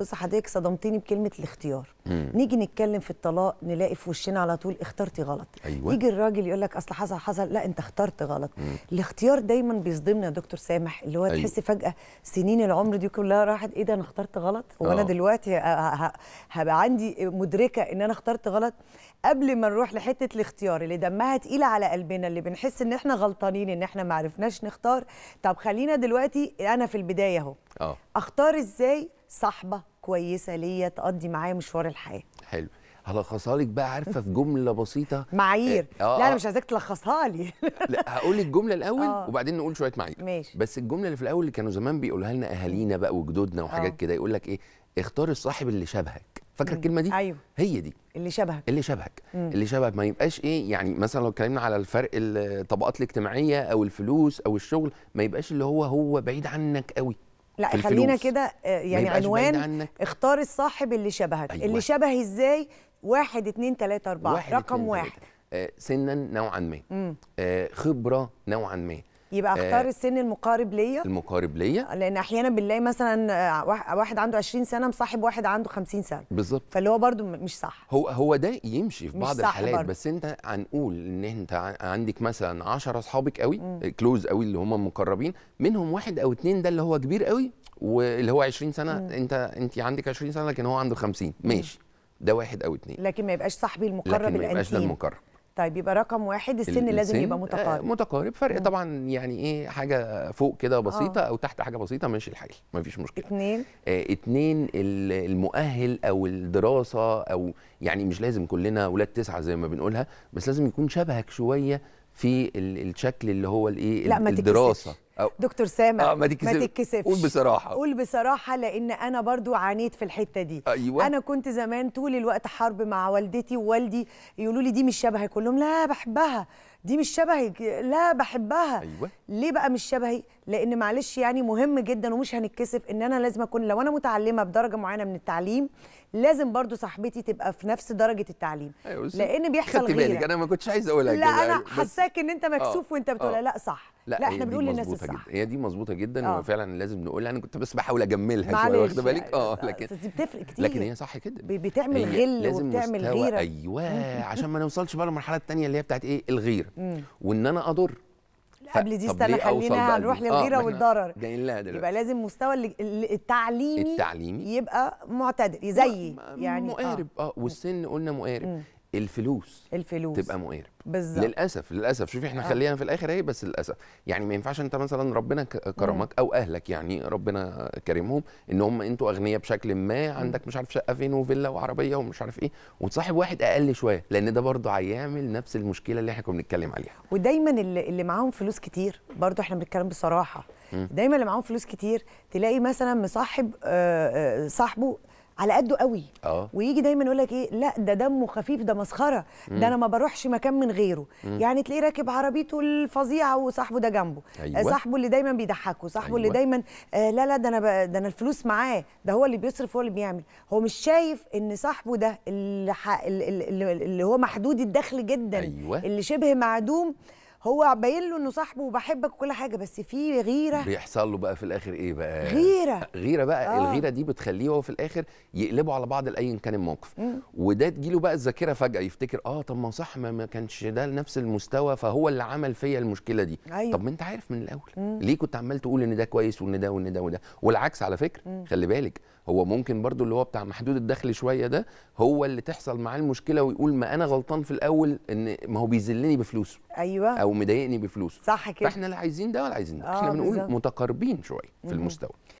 بص حضرتك صدمتني بكلمه الاختيار مم. نيجي نتكلم في الطلاق نلاقي في وشنا على طول اخترتي غلط أيوة. يجي الراجل يقول لك اصل حصل حصل لا انت اخترت غلط مم. الاختيار دايما بيصدمنا يا دكتور سامح اللي هو أيوة. تحس فجاه سنين العمر دي كلها راحت ايه ده انا اخترت غلط هو انا آه. دلوقتي هبقى عندي مدركه ان انا اخترت غلط قبل ما نروح لحته الاختيار اللي دمها تقيله على قلبنا اللي بنحس ان احنا غلطانين ان احنا ما عرفناش نختار طب خلينا دلوقتي انا في البدايه اهو آه. اختار ازاي صاحبه كويسه ليا تقضي معايا مشوار الحياه حلو هلخصها لك بقى عارفه في جمله بسيطه معايير آه, آه، لا انا آه. مش عايزاك تلخصها لي لا هقول الجمله الاول آه. وبعدين نقول شويه معايير ماشي بس الجمله اللي في الاول اللي كانوا زمان بيقولها لنا اهالينا بقى وجدودنا وحاجات آه. كده يقول لك ايه اختار الصاحب اللي شبهك فاكره الكلمه دي ايوه هي دي اللي شبهك اللي شبهك مم. اللي شبهك ما يبقاش ايه يعني مثلا لو اتكلمنا على الفرق الطبقات الاجتماعيه او الفلوس او الشغل ما يبقاش اللي هو هو بعيد عنك قوي لا في خلينا كده آه، يعني عنوان اختار الصاحب اللي شبهك أيوة. اللي شبهي ازاي واحد اتنين تلاتة اربعة واحد رقم اتنين واحد آه سنا نوعا ما آه خبرة نوعا ما يبقى آه، اختار آه السن المقارب ليا المقارب ليا آه، لان احيانا بنلاقي مثلا آه، واحد عنده 20 سنه مصاحب واحد عنده 50 سنه بالظبط فاللي هو برده مش صح هو هو ده يمشي في بعض الحالات برضو. بس انت هنقول ان انت عندك مثلا 10 اصحابك قوي كلوز قوي اللي هم مقربين منهم واحد او اثنين ده اللي هو كبير قوي واللي هو 20 سنه مم. انت انت عندك 20 سنه لكن هو عنده 50 ماشي ده واحد او اثنين لكن ما يبقاش صاحبي المقرب لكن ما يبقاش ده المقرب طيب يبقى رقم واحد السن لازم يبقى آه، متقارب متقارب فرق طبعا يعني ايه حاجه فوق كده آه. بسيطه أوه. او تحت حاجه بسيطه ماشي الحال مفيش مشكله اتنين آه اتنين المؤهل او الدراسه او يعني مش لازم كلنا ولاد تسعه زي ما بنقولها بس لازم يكون شبهك شويه في الشكل اللي هو الايه لا ما الدراسه أو دكتور سامع آه ما تتكسفش قول بصراحه قول بصراحه لان انا برضو عانيت في الحته دي أيوة. انا كنت زمان طول الوقت حرب مع والدتي ووالدي يقولوا لي دي مش شبهك كلهم لا بحبها دي مش شبهي لا بحبها أيوة. ليه بقى مش شبهي لان معلش يعني مهم جدا ومش هنتكسف ان انا لازم اكون لو انا متعلمه بدرجه معينه من التعليم لازم برضو صاحبتي تبقى في نفس درجه التعليم أيوة لان بيحصل خدت انا ما كنتش عايز اقولها لا انا حساك ان انت مكسوف آه، وانت بتقولها آه. لا صح لا, لا احنا بنقول للناس الصح جدا. هي دي مظبوطه جدا آه. وفعلا لازم نقول انا كنت بس بحاول اجملها شويه واخده بالك اه لكن بس دي بتفرق كتير لكن هي صح كده بتعمل غل وبتعمل غيره ايوه عشان ما نوصلش بقى للمرحله الثانيه اللي هي بتاعت ايه الغيره وان انا اضر قبل دي استنى خلينا نروح آه، للغيره آه والضرر جايين لها دلوقتي يبقى لازم مستوى التعليمي التعليمي يبقى معتدل زي يعني آه. مقارب آه والسن قلنا مقارب الفلوس الفلوس تبقى مقارب بالظبط للاسف للاسف شوفي احنا آه. خلينا في الاخر اهي بس للاسف يعني ما ينفعش انت مثلا ربنا كرمك او اهلك يعني ربنا كرمهم ان هم انتوا اغنياء بشكل ما عندك مش عارف شقه فين وفيلا وعربيه ومش عارف ايه وتصاحب واحد اقل شويه لان ده برضه هيعمل نفس المشكله اللي احنا كنا بنتكلم عليها ودايما اللي, معاهم فلوس كتير برضه احنا بنتكلم بصراحه دايما اللي معاهم فلوس كتير تلاقي مثلا مصاحب آه، آه، صاحبه على قده قوي أوه. ويجي دايما يقول لك ايه لا ده دمه خفيف ده مسخره ده انا ما بروحش مكان من غيره مم. يعني تلاقيه راكب عربيته الفظيعه وصاحبه ده جنبه أيوة. آه، صاحبه اللي دايما بيضحكه صاحبه أيوة. اللي دايما آه لا لا ده انا ب... ده انا الفلوس معاه ده هو اللي بيصرف هو اللي بيعمل هو مش شايف ان صاحبه ده اللي, ح... اللي هو محدود الدخل جدا أيوة. اللي شبه معدوم هو باين له انه صاحبه وبحبك وكل حاجه بس في غيره بيحصل له بقى في الاخر ايه بقى غيره غيره بقى آه. الغيره دي بتخليه هو في الاخر يقلبوا على بعض لاي كان الموقف مم. وده تجيله بقى الذاكره فجاه يفتكر اه طب ما صح ما كانش ده لنفس المستوى فهو اللي عمل فيا المشكله دي أيوه. طب ما انت عارف من الاول مم. ليه كنت عمال تقول ان ده كويس وان ده وان ده وده والعكس على فكره مم. خلي بالك هو ممكن برضو اللي هو بتاع محدود الدخل شويه ده هو اللي تحصل معاه المشكله ويقول ما انا غلطان في الاول ان ما هو بيذلني بفلوسه ايوه او مضايقني بفلوسه صح كده فاحنا لا عايزين ده ولا عايزين ده احنا آه، بنقول متقاربين شويه في المستوى